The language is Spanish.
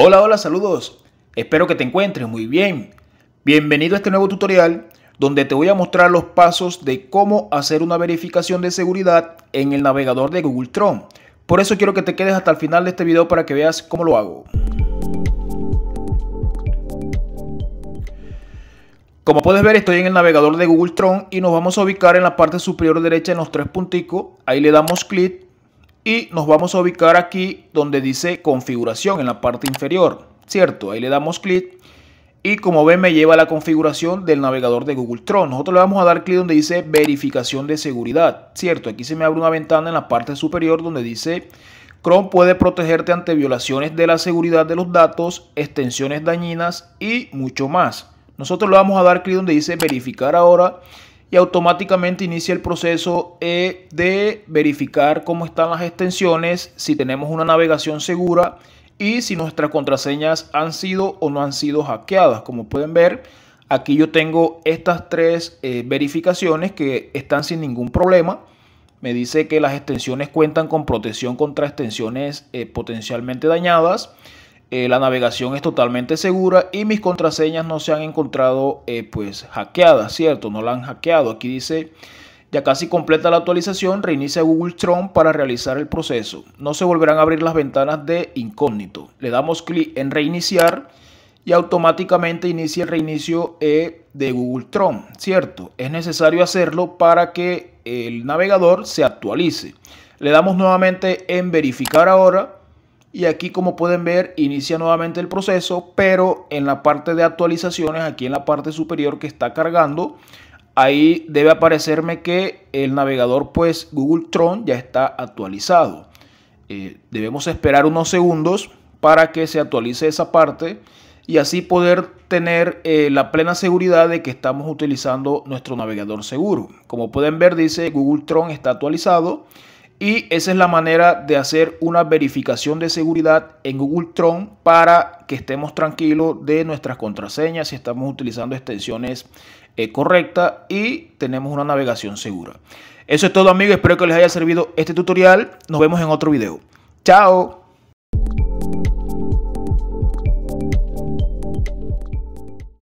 Hola, hola, saludos. Espero que te encuentres muy bien. Bienvenido a este nuevo tutorial donde te voy a mostrar los pasos de cómo hacer una verificación de seguridad en el navegador de Google Chrome. Por eso quiero que te quedes hasta el final de este video para que veas cómo lo hago. Como puedes ver estoy en el navegador de Google Chrome y nos vamos a ubicar en la parte superior derecha de los tres punticos. Ahí le damos clic y nos vamos a ubicar aquí donde dice configuración en la parte inferior, ¿cierto? Ahí le damos clic y como ven me lleva a la configuración del navegador de Google Chrome. Nosotros le vamos a dar clic donde dice verificación de seguridad, ¿cierto? Aquí se me abre una ventana en la parte superior donde dice Chrome puede protegerte ante violaciones de la seguridad de los datos, extensiones dañinas y mucho más. Nosotros le vamos a dar clic donde dice verificar ahora y automáticamente inicia el proceso eh, de verificar cómo están las extensiones, si tenemos una navegación segura y si nuestras contraseñas han sido o no han sido hackeadas. Como pueden ver, aquí yo tengo estas tres eh, verificaciones que están sin ningún problema. Me dice que las extensiones cuentan con protección contra extensiones eh, potencialmente dañadas. Eh, la navegación es totalmente segura y mis contraseñas no se han encontrado eh, pues hackeadas, ¿cierto? No la han hackeado. Aquí dice, ya casi completa la actualización, reinicia Google Chrome para realizar el proceso. No se volverán a abrir las ventanas de incógnito. Le damos clic en reiniciar y automáticamente inicia el reinicio eh, de Google Chrome, ¿cierto? Es necesario hacerlo para que el navegador se actualice. Le damos nuevamente en verificar ahora y aquí como pueden ver inicia nuevamente el proceso pero en la parte de actualizaciones aquí en la parte superior que está cargando ahí debe aparecerme que el navegador pues Google Chrome ya está actualizado eh, debemos esperar unos segundos para que se actualice esa parte y así poder tener eh, la plena seguridad de que estamos utilizando nuestro navegador seguro como pueden ver dice Google Chrome está actualizado y esa es la manera de hacer una verificación de seguridad en Google Chrome para que estemos tranquilos de nuestras contraseñas si estamos utilizando extensiones eh, correctas y tenemos una navegación segura. Eso es todo amigos, espero que les haya servido este tutorial. Nos vemos en otro video. Chao.